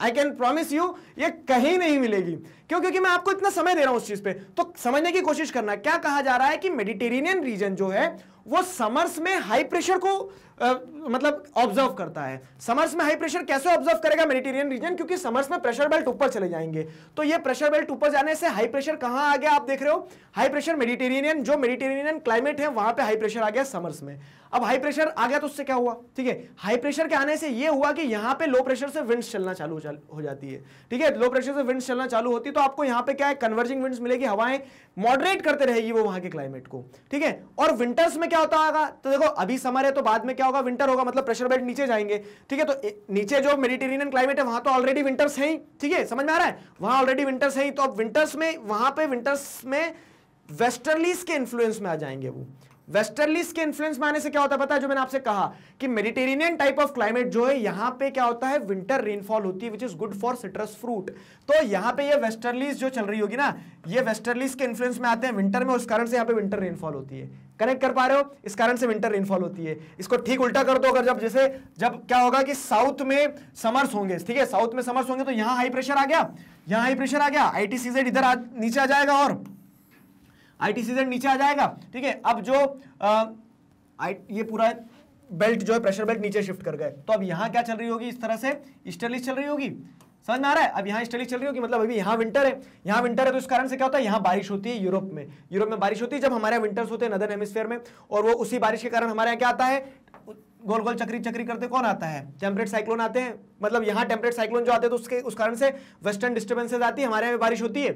आई कैन प्रॉमिस यू ये कहीं नहीं मिलेगी क्यों क्योंकि मैं आपको इतना समय दे रहा हूँ उस चीज पे तो समझने की कोशिश करना क्या कहा जा रहा है कि मेडिटेरेनियन रीजन जो है वो समर्स में हाई प्रेशर को आ, मतलब ऑब्जर्व करता है समर्स में हाई प्रेशर कैसे ऑब्जर्व करेगा मेडिटेरियन रीजन क्योंकि समर्स में प्रेशर बेल्ट ऊपर चले जाएंगे तो ये प्रेशर बेल्ट ऊपर जाने से हाई प्रेशर कहां आ गया आप देख रहे हो हाई प्रेशर मेडिटेरियन जो मेडिटेरियन क्लाइमेट है वहां पर हाई प्रेशर आ गया समर्स में अब हाई प्रेशर आ गया तो उससे क्या हुआ ठीक है हाई प्रेशर के आने से ये हुआ कि यहाँ पे लो प्रेशर से विंड्स चलना चालू हो जाती है ठीक है लो प्रेशर से विंड्स चलना चालू होती है तो आपको यहाँ पे क्या है कन्वर्जिंग विंड्स मिलेगी हवाएं मॉडरेट करते रहेगी वो वहां के क्लाइमेट को ठीक है और विंटर्स में क्या होता होगा तो देखो अभी समर है तो बाद में क्या होगा विंटर होगा मतलब प्रेशर बेल्ट नीचे जाएंगे ठीक है तो नीचे जो मेडिटेरियन क्लाइमेट है वहां तो ऑलरेडी विंटर्स है ठीक है समझ में आ रहा है वहां ऑलरेडी विंटर्स है तो अब विंटर्स में वहां पर विंटर्स में वेस्टर्लीस के इन्फ्लुएंस में आ जाएंगे वो वेस्टर्लीस के इन्फ्लुएंस में आने से क्या होता है पता है जो मैंने आपसे कहा कि मेडिटेरियन टाइप ऑफ क्लाइमेट जो है यहां पे क्या होता है विंटर रेनफॉल होती है which is good for citrus fruit तो यहां पे ये वेस्टर्लीस जो चल रही होगी ना ये वेस्टर्लीस के इन्फ्लुएंस में आते हैं विंटर में उस कारण से यहां पे विंटर रेनफॉल होती है कनेक्ट कर पा रहे हो इस कारण से विंटर रेनफॉल होती है इसको ठीक उल्टा कर दो अगर जब जैसे जब क्या होगा कि साउथ में समर्स होंगे ठीक है साउथ में समर्स होंगे तो यहां हाई प्रेशर आ गया यहां हाई प्रेशर आ गया आई इधर आ, नीचे आ जाएगा और आई टी नीचे आ जाएगा ठीक है अब जो आ, ये पूरा बेल्ट जो है प्रेशर बेल्ट नीचे शिफ्ट कर गए तो अब यहां क्या चल रही होगी इस तरह से ईस्टर्लीज चल रही होगी समझ में आ रहा है अब यहाँ स्टडी चल रही होगी मतलब अभी यहाँ विंटर है यहाँ विंटर है तो इस कारण से क्या होता है यहाँ बारिश होती है यूरोप में यूरोप में बारिश होती है जब हमारे विंटर्स होते हैं नदर हेमिसफेयर में और वो उसी बारिश के कारण हमारे यहाँ क्या आता है गोल गोल चक्री चक्री करते कौन आता है टेम्परेट साइक्लोन आते हैं मतलब यहाँ टेम्परेट साइक्लोन जो आते हैं तो उसके उस कारण से वेस्टर्न डिस्टर्बेंसेज आती है हमारे यहाँ बारिश होती है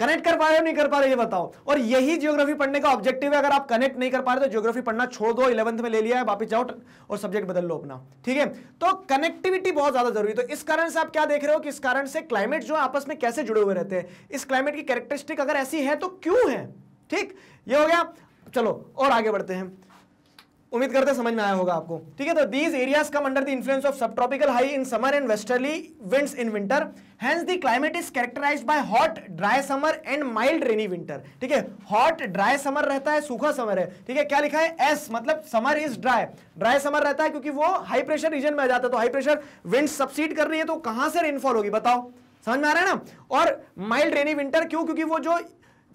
कनेक्ट कर पा रहे हो नहीं कर पा रहे ये बताओ और यही जियोग्राफी पढ़ने का ऑब्जेक्टिव है अगर आप कनेक्ट नहीं कर पा रहे तो जियोग्राफी पढ़ना छोड़ दो इलेवंथ में ले लिया है वापिस जाओ और सब्जेक्ट बदल लो अपना ठीक है तो कनेक्टिविटी बहुत ज्यादा जरूरी तो इस कारण से आप क्या देख रहे हो कि इस कारण से क्लाइमेट जो है आपस में कैसे जुड़े हुए रहते हैं इस क्लाइमेट की कैरेक्टरिस्टिक अगर ऐसी है तो क्यों है ठीक ये हो गया चलो और आगे बढ़ते हैं उम्मीद करते समझ में आया होगा आपको ठीक है तो these areas come under the influence of subtropical high in summer and westerly winds in winter hence the climate is characterised by hot dry summer and mild rainy winter ठीक है हॉट ड्राई समर रहता है सूखा summer है ठीक है क्या लिखा है एस मतलब summer is dry dry summer रहता है क्योंकि वो हाई प्रेशर रीजन में आ जाता है तो हाई प्रेशर विंड सब्सिड कर रही है तो कहां से रेनफॉल होगी बताओ समझ में आ रहा है ना और माइल्ड रेनी विंटर क्यों क्योंकि वो जो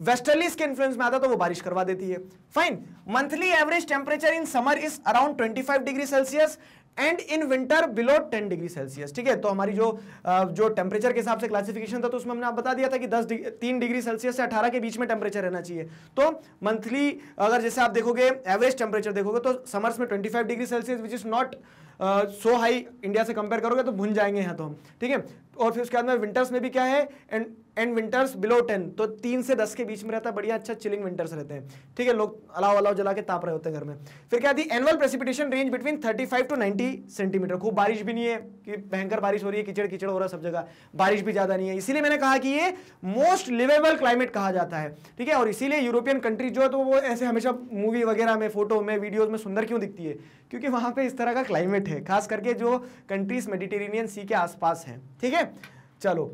वेस्टर्लीस के इन्फ्लुएंस में आता तो वो बारिश करवा देती है fine monthly average temperature in summer is around 25 degree Celsius and in winter below 10 degree Celsius ठीक है तो हमारी जो जो टेम्परेचर के हिसाब से क्लासिफिकेशन था तो उसमें हमने आप बता दिया था कि 10 तीन डिग्री सेल्सियस से 18 के बीच में टेम्परेचर रहना चाहिए तो मंथली अगर जैसे आप देखोगे एवरेज टेम्परेचर देखोगे तो समर्स में five degree Celsius which is not so high India से कंपेयर करोगे तो भुन जाएंगे यहाँ तो हम ठीक है और फिर उसके बाद में विंटर्स में भी क्या है and and winters below ten तो तीन से दस के बीच में रहता है बढ़िया अच्छा चिलिंग विंटर्स रहते हैं ठीक है लोग अलाव अलाव जला के ताप रहे होते हैं घर में फिर क्या थी annual precipitation range between 35 to ninety centimetre खूब बारिश भी नहीं है कि भयंकर बारिश हो रही है कीचड़ कीचड़ हो रहा है सब जगह बारिश भी ज़्यादा नहीं है इसीलिए मैंने कहा कि ये मोस्ट लिवेबल क्लाइमेट कहा जाता है ठीक है और इसीलिए यूरोपियन कंट्री जो है तो वो ऐसे हमेशा मूवी वगैरह में फोटो में वीडियोज में सुंदर क्यों दिखती है क्योंकि वहाँ पे इस तरह का क्लाइमेट है खास करके जो कंट्रीज मेडिटेरेनियन सी के आसपास हैं ठीक है चलो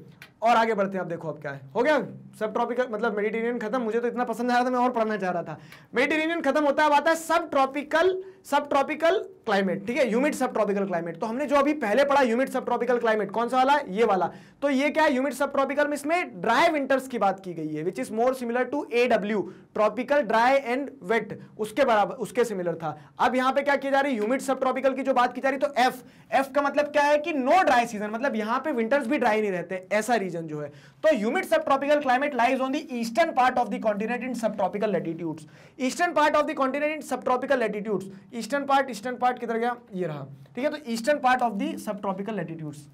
और आगे बढ़ते हैं आप देखो अब क्या है हो गया सब ट्रॉपिकल मतलब मेडिटेरेनियन खत्म मुझे तो इतना पसंद आ रहा था मैं और पढ़ना चाह रहा था मेडिटेरेनियन खत्म होता है अब आता है सब ट्रॉपिकल सब ट्रॉपिकल क्लाइमेट ठीक है ह्यूमिड सब ट्रॉपिकल क्लाइमेट तो हमने जो अभी पहले पढ़ा ह्यूमिड सब ट्रॉपिकल क्लाइमेट कौन सा वाला ये वाला तो ये क्या है ह्यूमिड सब ट्रॉपिकल में इसमें ड्राई विंटर्स की बात की गई है which is more similar to A W tropical dry and wet उसके बराबर उसके सिमिलर था अब यहां पे क्या की जा रही है ह्यूमिड सब ट्रॉपिकल की जो बात की जा रही तो एफ एफ का मतलब क्या है कि नो ड्राई सीजन मतलब यहां पे विंटर्स भी ड्राई नहीं रहते ऐसा रीजन जो है तो humid subtropical climate lies on the eastern part of the continent in subtropical latitudes eastern part of the continent in subtropical latitudes eastern part eastern part किधर गया ये रहा ठीक है तो eastern part of the subtropical latitudes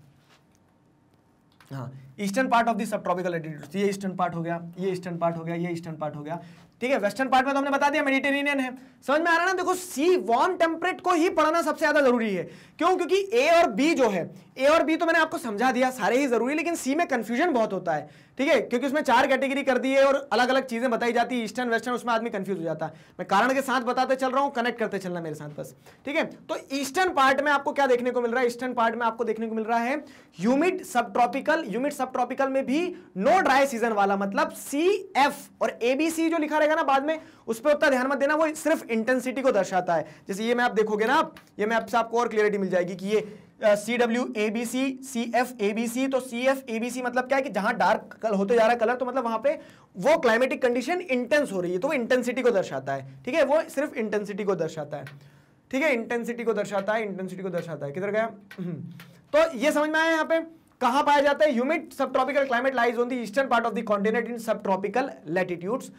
eastern part of the subtropical latitudes ये eastern part हो गया ये ईस्टर्न पार्ट हो गया ये ईस्टर्न पार्ट हो गया ठीक है वेस्टर्न पार्ट में तो हमने बता दिया मेडिटेरेनियन है समझ में आ रहा है ना देखो सी वार्म टेम्परेट को ही पढ़ना सबसे ज्यादा जरूरी है क्यों क्योंकि ए और बी जो है ए और बी तो मैंने आपको समझा दिया सारे ही जरूरी लेकिन सी में कंफ्यूजन बहुत होता है ठीक है क्योंकि उसमें चार कैटेगरी कर दी है और अलग अलग चीजें बताई जाती है ईस्टर्न वेस्टर्न उसमें आदमी कंफ्यूज हो जाता है मैं कारण के साथ बताते चल रहा हूँ कनेक्ट करते चलना मेरे साथ बस ठीक है तो ईस्टर्न पार्ट में आपको क्या देखने को मिल रहा है ईस्टर्न पार्ट में आपको देखने को मिल रहा है humid subtropical humid subtropical में भी नो ड्राई सीजन वाला मतलब सी एफ और एबीसी जो लिखा रहेगा जाएगा ना बाद में उस पर उतना ध्यान मत देना वो सिर्फ इंटेंसिटी को दर्शाता है जैसे ये मैप देखोगे ना आप ये मैप से आपको और क्लियरिटी मिल जाएगी कि ये C W A B C C F A B C तो सी एफ ए बी सी मतलब क्या है कि जहां डार्क कल होते जा रहा है कलर तो मतलब वहां पे वो क्लाइमेटिक कंडीशन इंटेंस हो रही है तो वो इंटेंसिटी को दर्शाता है ठीक है वो सिर्फ इंटेंसिटी को दर्शाता है ठीक है इंटेंसिटी को दर्शाता है इंटेंसिटी को दर्शाता है किधर गया तो ये समझ में आया यहाँ पे कहा पाया जाता है humid subtropical climate lies on the eastern part of the continent in subtropical latitudes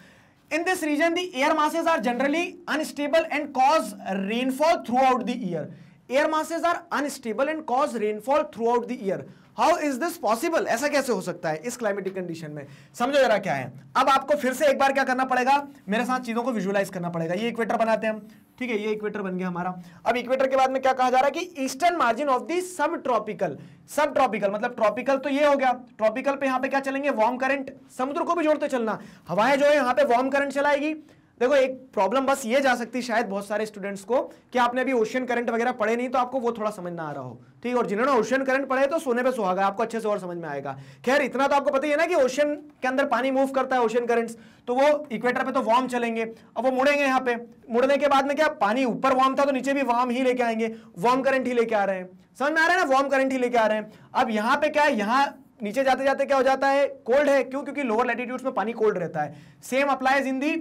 In this region, the air masses are generally unstable and cause rainfall throughout the year. Air masses are unstable and cause rainfall throughout the year. How is this possible ऐसा कैसे हो सकता है इस climatic condition में समझो जरा क्या है अब आपको फिर से एक बार क्या करना पड़ेगा मेरे साथ चीजों को विजुअलाइज करना पड़ेगा ये इक्वेटर बनाते हैं हम ठीक है ये इक्वेटर बन गया हमारा अब इक्वेटर के बाद में क्या कहा जा रहा है कि ईस्टर्न मार्जिन ऑफ दी सब ट्रॉपिकल सब ट्रॉपिकल मतलब ट्रॉपिकल तो ये हो गया ट्रॉपिकल पे यहाँ पे क्या चलेंगे वार्म करंट समुद्र को भी जोड़ते चलना हवाएं जो है यहाँ पे वार्म करंट चलाएगी देखो एक प्रॉब्लम बस ये जा सकती शायद बहुत सारे स्टूडेंट्स को कि आपने अभी ओशियन करंट वगैरह पढ़े नहीं तो आपको वो थोड़ा समझ ना आ रहा हो ठीक है और जिन्होंने ओशियन करंट पढ़े तो सोने पे सुहागा आपको अच्छे से और समझ में आएगा खैर इतना तो आपको पता ही है ना कि ओशियन के अंदर पानी मूव करता है ओशियन करंट्स तो वो इक्वेटर पे तो वार्म चलेंगे अब वो मुड़ेंगे यहाँ पे मुड़ने के बाद में क्या पानी ऊपर वार्म था तो नीचे भी वार्म ही लेके आएंगे वार्म करंट ही लेके आ रहे हैं समझ में आ रहे हैं ना वार्म करंट ही लेके आ रहे हैं अब यहाँ पे क्या है यहाँ नीचे जाते जाते क्या हो जाता है कोल्ड है क्यों क्योंकि लोअर लैटिट्यूड्स में पानी कोल्ड रहता है सेम अप्लाइज इन दी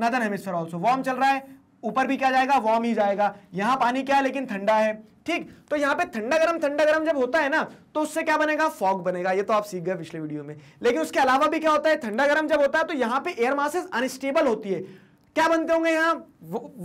नदर हेमिस्फेयर ऑल्सो वार्म चल रहा है ऊपर भी क्या जाएगा वार्म ही जाएगा यहां पानी क्या है लेकिन ठंडा है ठीक तो यहां पे ठंडा गरम ठंडा गरम जब होता है ना तो उससे क्या बनेगा फॉग बनेगा ये तो आप सीख गए पिछले वीडियो में लेकिन उसके अलावा भी क्या होता है ठंडा गरम जब होता है तो यहां पे एयर मासेस अनस्टेबल होती है क्या बनते होंगे यहां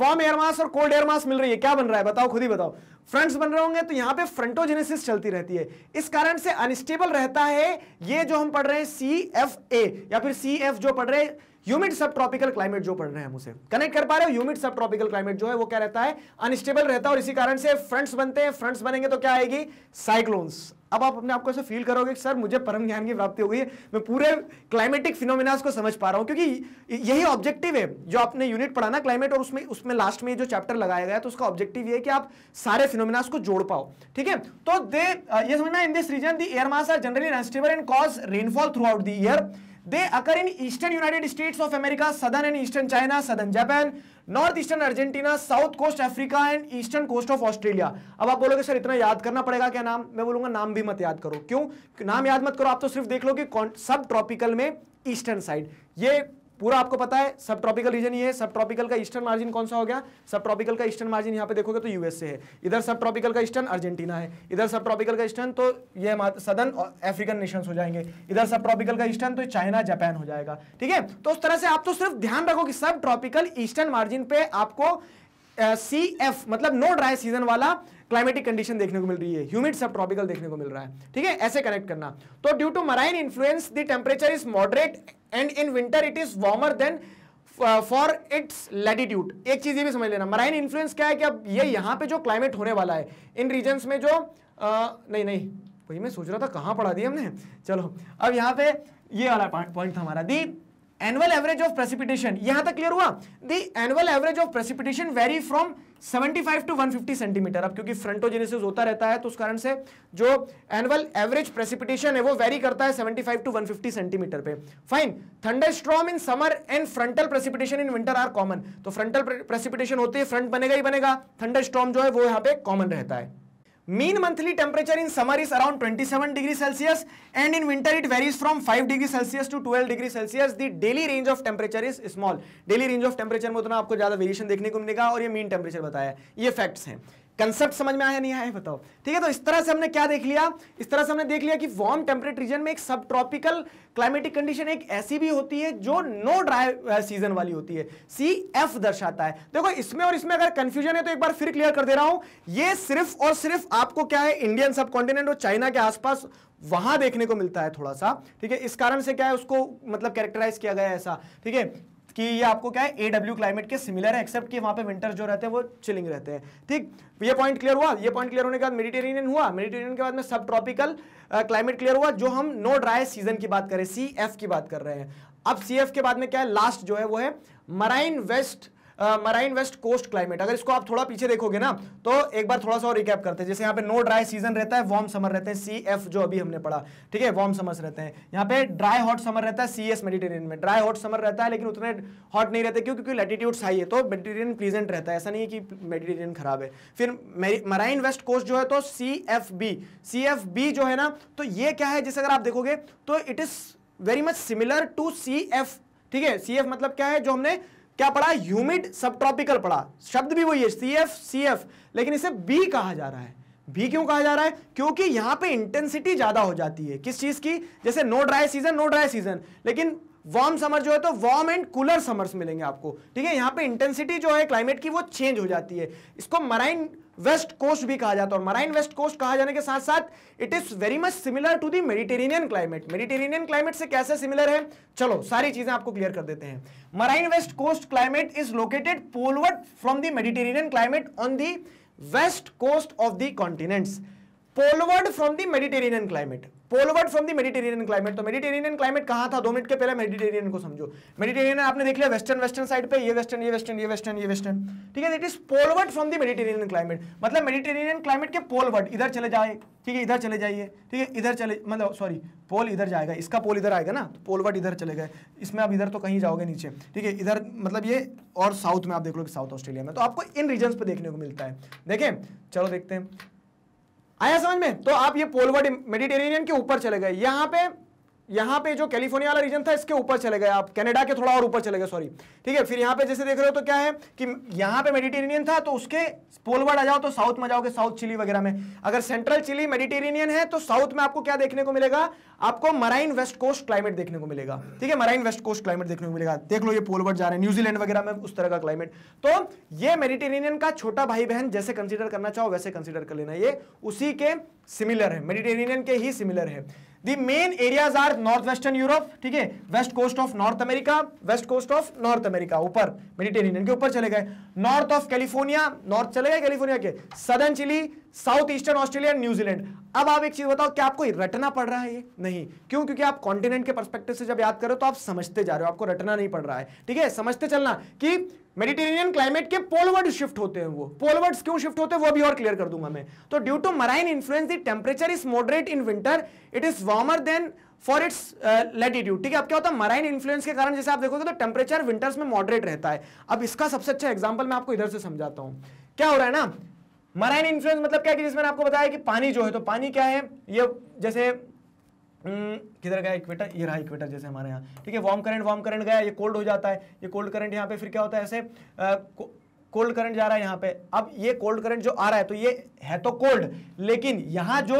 वार्म एयर मास और कोल्ड एयर मास मिल रही है क्या बन रहा है बताओ खुद ही बताओ फ्रंट्स बन रहे होंगे तो यहां पे फ्रंटोजेनेसिस चलती रहती है इस कारण से अनस्टेबल रहता है ये जो हम पढ़ रहे हैं सी एफ ए या फिर सी एफ जो पढ़ रहे हैं ह्यूमिड सब ट्रॉपिकल क्लाइमेट जो पढ़ रहे हैं हम उसे कनेक्ट कर पा रहे हो ह्यूमिड सब ट्रॉपिकल क्लाइमेट जो है वो क्या रहता है अनस्टेबल रहता है और इसी कारण से फ्रंट्स बनते हैं फ्रंट्स बनेंगे तो क्या आएगी साइक्लोन्स अब आप अपने आपको ऐसे फील करोगे सर मुझे परम ज्ञान की प्राप्ति हो गई है मैं पूरे क्लाइमेटिक फिनोमिनास को समझ पा रहा हूँ क्योंकि यही ऑब्जेक्टिव है जो आपने यूनिट पढ़ा ना क्लाइमेट और उसमें उसमें लास्ट में जो चैप्टर लगाया गया तो उसका ऑब्जेक्टिव ये है कि आप सारे फिनोमिनास को जोड़ पाओ ठीक है तो दे ये समझना in this region the air mass are generally unstable and cause rainfall throughout the year They occur in eastern United States of America, southern and eastern China, southern Japan, north eastern Argentina south coast Africa and eastern coast of Australia अब आप बोलोगे sir इतना याद करना पड़ेगा क्या नाम मैं बोलूंगा नाम भी मत याद करो क्यों नाम याद मत करो आप तो सिर्फ देख लो कि सब ट्रॉपिकल में ईस्टर्न साइड ये पूरा आपको पता है सब ट्रॉपिकल रीजन ये है सब ट्रॉपिकल का ईस्टर्न मार्जिन कौन सा हो गया सब ट्रॉपिकल का ईस्टर्न मार्जिन यहाँ पे देखोगे तो यूएसए है इधर सब ट्रॉपिकल का ईस्टर्न अर्जेंटीना है इधर सब ट्रॉपिकल का ईस्टर्न तो ये सदन अफ्रीकन नेशन हो जाएंगे इधर सब ट्रॉपिकल का ईस्टर्न तो चाइना जापान हो जाएगा ठीक है तो उस तरह से आप तो सिर्फ ध्यान रखो कि सब ट्रॉपिकल ईस्टर्न मार्जिन पे आपको सी uh, एफ मतलब नो ड्राई सीजन वाला क्लाइमेटिक कंडीशन देखने को मिल रही है ह्यूमिड सब ट्रॉपिकल देखने को मिल रहा है ठीक है ऐसे कनेक्ट करना तो due to marine influence the temperature is moderate and in winter it is warmer than for its latitude एक चीज ये भी समझ लेना मराइन इन्फ्लुएंस क्या है कि अब ये यहाँ पे जो क्लाइमेट होने वाला है इन रीजन में जो आ, uh, नहीं नहीं वही मैं सोच रहा था कहाँ पढ़ा दिया हमने चलो अब यहाँ पे ये वाला पॉइंट था हमारा the annual average of precipitation यहां तक क्लियर हुआ the annual average of precipitation vary from 75 to 150 centimetre अब क्योंकि फ्रंटोजेनेसिस होता रहता है तो उस कारण से जो एनुअल एवरेज प्रेसिपिटेशन है वो वेरी करता है 75 टू 150 सेंटीमीटर पे fine thunderstorm in summer and frontal precipitation in winter are common तो फ्रंटल प्रेसिपिटेशन होती है फ्रंट बनेगा ही बनेगा थंडर स्ट्रॉम जो है वो यहाँ पे कॉमन रहता है mean monthly temperature in summer is around 27 degrees celsius and in winter it varies from 5 degree celsius to 12 degree celsius the daily range of temperature is small daily range of temperature में उतना आपको ज्यादा variation देखने को मिलेगा और ये mean temperature बताया ये फैक्ट्स हैं कंसेप्ट समझ में आया नहीं आया बताओ ठीक है तो इस तरह से हमने क्या देख लिया इस तरह से हमने देख लिया कि वार्म टेम्परेट रीजन में एक सब ट्रॉपिकल क्लाइमेटिक कंडीशन एक ऐसी भी होती है जो नो ड्राई सीजन वाली होती है सी एफ दर्शाता है देखो इसमें और इसमें अगर कंफ्यूजन है तो एक बार फिर क्लियर कर दे रहा हूं ये सिर्फ और सिर्फ आपको क्या है इंडियन सब और चाइना के आसपास वहां देखने को मिलता है थोड़ा सा ठीक है इस कारण से क्या है उसको मतलब कैरेक्टराइज किया गया है ऐसा ठीक है कि ये आपको क्या है एडब्ल्यू क्लाइमेट के सिमिलर है एक्सेप्ट कि वहां पे विंटर जो रहते हैं वो चिलिंग रहते हैं ठीक ये पॉइंट क्लियर हुआ ये पॉइंट क्लियर होने के बाद मेडिटेरेनियन हुआ मेडिटेरेनियन के बाद में सब ट्रॉपिकल क्लाइमेट क्लियर हुआ जो हम नो ड्राई सीजन की बात करें सी एफ की बात कर रहे हैं अब सी एफ के बाद में क्या है लास्ट जो है वो है marine west marine west coast climate अगर इसको आप थोड़ा पीछे देखोगे ना तो एक बार थोड़ा सा और रिकैप करते हैं जैसे यहाँ पे नो ड्राई सीजन रहता है वार्म समर रहते हैं सी एफ जो अभी हमने पढ़ा ठीक है वार्म समर्स रहते हैं यहाँ पे ड्राई हॉट समर रहता है सी एस मेडिटेरियन में ड्राई हॉट समर रहता है लेकिन उतने हॉट नहीं रहते क्यों क्योंकि लेटीट्यूड्स हाई है तो मेडिटेरियन प्रीजेंट रहता है ऐसा नहीं है कि मेडिटेरियन खराब है फिर मराइन वेस्ट कोस्ट जो है तो C F B C F B जो है ना तो ये क्या है जैसे अगर आप देखोगे तो it is very much similar to C F ठीक है सी एफ मतलब क्या है जो हमने क्या पढ़ा ह्यूमिड सब ट्रॉपिकल पढ़ा शब्द भी वही है सी एफ सी एफ लेकिन इसे बी कहा जा रहा है बी क्यों कहा जा रहा है क्योंकि यहाँ पे इंटेंसिटी ज़्यादा हो जाती है किस चीज़ की जैसे no dry season no dry season लेकिन वार्म समर जो है तो वार्म एंड कूलर समर्स मिलेंगे आपको ठीक है यहाँ पे इंटेंसिटी जो है क्लाइमेट की वो चेंज हो जाती है इसको मराइन वेस्ट कोस्ट भी कहा जाता है और मराइन वेस्ट कोस्ट कहा जाने के साथ साथ it is very much similar to the Mediterranean climate Mediterranean climate से कैसे सिमिलर है चलो सारी चीजें आपको क्लियर कर देते हैं marine west coast climate is located poleward from the Mediterranean climate on the west coast of the continents poleward from the Mediterranean climate poleward from the Mediterranean climate तो मेडिटेरियन क्लाइमेट कहा था दो minute के पहले Mediterranean को समझो Mediterranean आपने देख लिया वेस्टर्न वेस्टर्न साइड पे ये वेस्टर्न ये वेस्टर्न ये वेस्टर्न ये वेस्टर्न ठीक है it is poleward from the Mediterranean climate मतलब मेडिटेरियन क्लाइमेट के पोलवर्ड इधर चले जाए ठीक है इधर चले जाइए ठीक है इधर चले मतलब सॉरी पोल इधर जाएगा इसका पोल इधर आएगा ना तो पोलवर्ड इधर चले गए इसमें आप इधर तो कहीं जाओगे नीचे ठीक है इधर मतलब ये और साउथ में आप देख लो कि साउथ ऑस्ट्रेलिया में तो आपको इन रीजन पर देखने को मिलता है देखें चलो देखते हैं आया समझ में तो आप ये पोलवर्ड मेडिटेरेनियन के ऊपर चले गए यहां पे यहां पे जो कैलिफोर्निया वाला रीजन था इसके ऊपर चले गए आप कनाडा के थोड़ा और ऊपर चले गए सॉरी ठीक है फिर यहां पे जैसे देख रहे हो तो क्या है कि यहाँ पे मेडिटेरेनियन था तो उसके पोलवर्ड आ जाओ तो साउथ में जाओगे साउथ चिली वगैरह में अगर सेंट्रल चिली मेडिटेरेनियन है तो साउथ में आपको क्या देखने को मिलेगा आपको मराइन वेस्ट कोस्ट क्लाइमेट देखने को मिलेगा ठीक है मराइन वेस्ट कोस्ट क्लाइमेट देखने को मिलेगा देख लो ये पोलवर्ड जा रहे हैं न्यूजीलैंड वगैरह में उस तरह का क्लाइमेट तो ये मेडिटेरेनियन का छोटा भाई बहन जैसे कंसिडर करना चाहो वैसे कंसिडर कर लेना ये उसी के सिमिलर है मेडिटेरेनियन के ही सिमिलर है the main areas are north western Europe ठीक है west coast of North America west coast of North America ऊपर मेडिटेरियन के ऊपर चले गए नॉर्थ ऑफ कैलिफोर्निया नॉर्थ चले गए कैलिफोर्निया के southern Chile south eastern Australia New Zealand अब आप एक चीज बताओ क्या आपको रटना पड़ रहा है ये नहीं क्यों क्योंकि आप कॉन्टिनेंट के परस्पेक्टिव से जब याद करो तो आप समझते जा रहे हो आपको रटना नहीं पड़ रहा है ठीक है समझते चलना कि मेडिटेरेनियन क्लाइमेट के पोलवर्ड शिफ्ट होते हैं वो पोलवर्ड्स क्यों शिफ्ट होते हैं वो भी और क्लियर कर दूंगा मैं तो due to marine influence the temperature is moderate in winter it is warmer than for its latitude ठीक है अब क्या होता है मराइन इन्फ्लुएंस के कारण जैसे आप देखोगे तो टेम्परेचर विंटर्स में मॉडरेट रहता है अब इसका सबसे अच्छा एग्जाम्पल मैं आपको इधर से समझाता हूँ क्या हो रहा है ना मराइन इन्फ्लुएंस मतलब क्या है कि जिसमें आपको बताया कि पानी जो है तो पानी क्या है ये जैसे हम्म, किधर गया इक्वेटर ये रहा इक्वेटर जैसे हमारे यहाँ ठीक है वार्म करंट वार्म करंट गया ये कोल्ड हो जाता है ये कोल्ड करंट यहाँ पे फिर क्या होता है ऐसे कोल्ड करंट जा रहा है यहाँ पे अब ये कोल्ड करंट जो आ रहा है तो ये है तो कोल्ड लेकिन यहाँ जो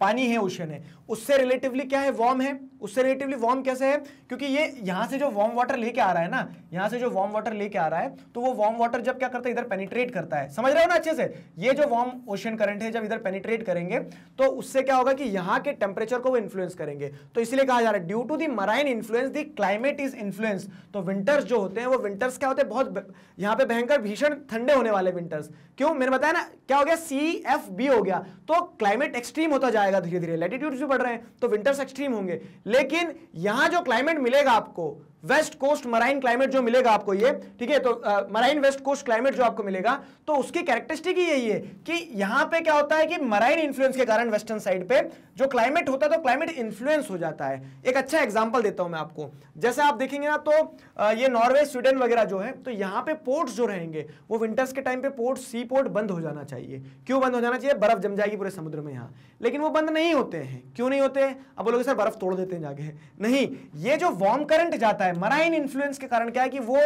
पानी है ओशन है उससे रिलेटिवली क्या है वार्म है उससे रिलेटिवली वार्म कैसे है क्योंकि ये यहां से जो वार्म वाटर लेके आ रहा है ना यहां से जो वार्म वाटर लेके आ रहा है तो वो वार्म वाटर जब क्या करता है इधर पेनिट्रेट करता है समझ रहे हो ना अच्छे से ये जो वार्म ओशन करंट है जब इधर पेनिट्रेट करेंगे तो उससे क्या होगा कि यहाँ के टेम्परेचर को वो इन्फ्लुएंस करेंगे तो इसलिए कहा जा रहा है due to the marine influence the climate is influence तो विंटर्स जो होते हैं वो विंटर्स क्या होते हैं बहुत यहाँ पे भयंकर भीषण ठंडे होने वाले विंटर्स क्यों मैंने बताया ना क्या हो गया सी एफ बी हो गया तो क्लाइमेट एक्सट्रीम होता जाएगा धीरे धीरे लेटिट्यूड पड़ रहे हैं तो विंटर्स एक्सट्रीम होंगे लेकिन यहां जो क्लाइमेट मिलेगा आपको वेस्ट कोस्ट मराइन क्लाइमेट जो मिलेगा आपको ये ठीक है तो मराइन वेस्ट कोस्ट क्लाइमेट जो आपको मिलेगा तो उसकी कैरेक्टरिस्टिक ही यही है कि यहां पे क्या होता है कि मराइन इन्फ्लुएंस के कारण वेस्टर्न साइड पे जो क्लाइमेट होता है तो क्लाइमेट इन्फ्लुएंस हो जाता है एक अच्छा एग्जांपल देता हूं मैं आपको जैसे आप देखेंगे ना तो आ, ये नॉर्वे स्वीडन वगैरह जो है तो यहाँ पे पोर्ट्स जो रहेंगे वो विंटर्स के टाइम पे पोर्ट सी पोर्ट बंद हो जाना चाहिए क्यों बंद हो जाना चाहिए बर्फ जम जाएगी पूरे समुद्र में यहाँ लेकिन वो बंद नहीं होते हैं क्यों नहीं होते अब बोलोगे सर बर्फ तोड़ देते हैं जाके नहीं ये जो वार्म करंट जाता है है मराइन इन्फ्लुएंस के कारण क्या है कि वो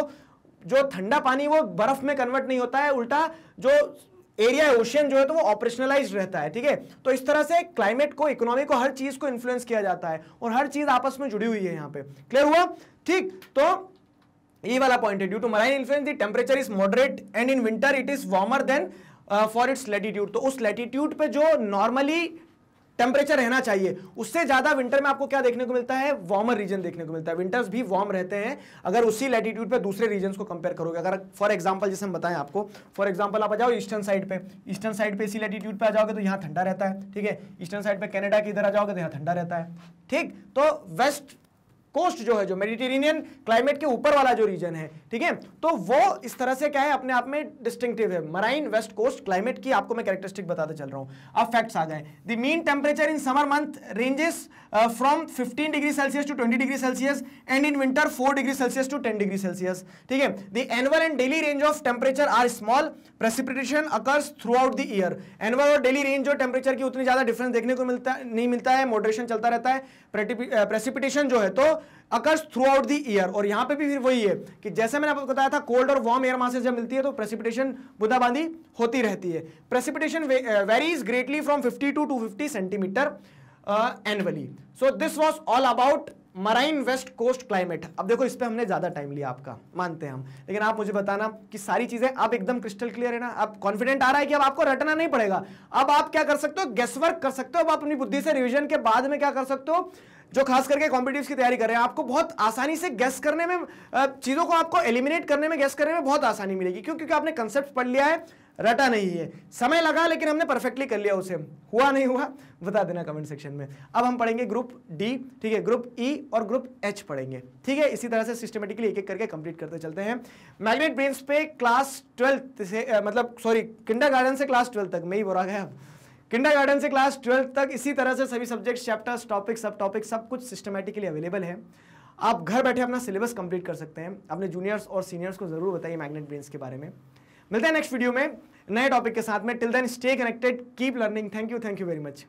जो ठंडा पानी वो बर्फ में कन्वर्ट नहीं होता है उल्टा जो एरिया है ओशियन जो है तो वो ऑपरेशनलाइज रहता है ठीक है तो इस तरह से क्लाइमेट को इकोनॉमी को हर चीज को इन्फ्लुएंस किया जाता है और हर चीज आपस में जुड़ी हुई है यहाँ पे क्लियर हुआ ठीक तो ये वाला पॉइंट है due to marine influence the temperature is moderate and in winter it is warmer than for its latitude तो उस लेटीट्यूड पे जो नॉर्मली टेम्परेचर रहना चाहिए उससे ज्यादा विंटर में आपको क्या देखने को मिलता है वार्मर रीजन देखने को मिलता है विंटर्स भी वार्म रहते हैं अगर उसी लैटिट्यूड पे दूसरे रीजन को कंपेयर करोगे अगर फॉर एग्जाम्पल जैसे हम बताएं आपको फॉर एग्जाम्पल आप आ जाओ ईस्टर्न साइड पे ईस्टर्न साइड पे इसी लैटिट्यूड पर आ जाओगे तो यहाँ ठंडा रहता है ठीक है ईस्टर्न साइड पर कैनेडा की इधर आ जाओगे तो यहाँ ठंडा रहता है ठीक तो वेस्ट कोस्ट जो है जो मेडिटेरेनियन क्लाइमेट के ऊपर वाला जो रीजन है ठीक है तो वो इस तरह से क्या है अपने आप में डिस्टिंक्टिव है मराइन वेस्ट कोस्ट क्लाइमेट की आपको मैं कैरेक्टरिस्टिक बताते चल रहा हूं अब फैक्ट्स आ गए the mean temperature in summer month ranges from 15 degree Celsius to 20 degree Celsius and in winter 4 degree Celsius to 10 degree Celsius ठीक है the annual and daily range of temperature are small precipitation occurs throughout the year annual और daily range और temperature की उतनी ज्यादा difference देखने को मिलता नहीं मिलता है मॉडरेशन चलता रहता है प्रेसिपिटेशन eh, जो है तो occurs throughout the year और यहां पे भी फिर वही है कि जैसे मैंने आपको बताया था कोल्ड और वार्म एयर मासेस जब मिलती है तो प्रेसिपिटेशन बुदाबांदी होती रहती है precipitation varies greatly from fifty to fifty centimetre annually so this was all about marine west coast climate अब देखो इस पर हमने ज़्यादा टाइम लिया आपका मानते हैं हम लेकिन आप मुझे बताना कि सारी चीज़ें अब एकदम क्रिस्टल क्लियर है ना अब कॉन्फिडेंट आ रहा है कि अब आपको रटना नहीं पड़ेगा अब आप क्या कर सकते हो वर्क कर सकते हो अब आप अपनी बुद्धि से रिविजन के बाद में क्या कर सकते हो जो खास करके कॉम्पिटिटिव की तैयारी कर रहे हैं आपको बहुत आसानी से गैस करने में चीज़ों को आपको एलिमिनेट करने में गैस करने में बहुत आसानी मिलेगी क्यों क्योंकि आपने कंसेप्ट पढ़ लिया है रटा नहीं है समय लगा लेकिन हमने परफेक्टली कर लिया उसे हुआ नहीं हुआ बता देना कमेंट सेक्शन में अब हम पढ़ेंगे ग्रुप डी ठीक है ग्रुप ई e और ग्रुप एच पढ़ेंगे ठीक है इसी तरह से सिस्टमेटिकली एक एक करके कंप्लीट करते चलते हैं मैग्नेट ब्रेन पे क्लास ट्वेल्थ से आ, मतलब सॉरी किंडा गार्डन से क्लास ट्वेल्थ तक मैं ही बोरा गया अब किंडा गार्डन से क्लास ट्वेल्थ तक इसी तरह से सभी subject chapters topic subtopic सब कुछ सिस्टमेटिकली अवेलेबल है आप घर बैठे अपना सिलेबस कंप्लीट कर सकते हैं अपने जूनियर्स और सीनियर्स को ज़रूर बताइए मैग्नेट ब्रेन्स के बारे में मिलते हैं नेक्स्ट वीडियो में नए टॉपिक के साथ में till then stay connected keep learning thank you thank you very much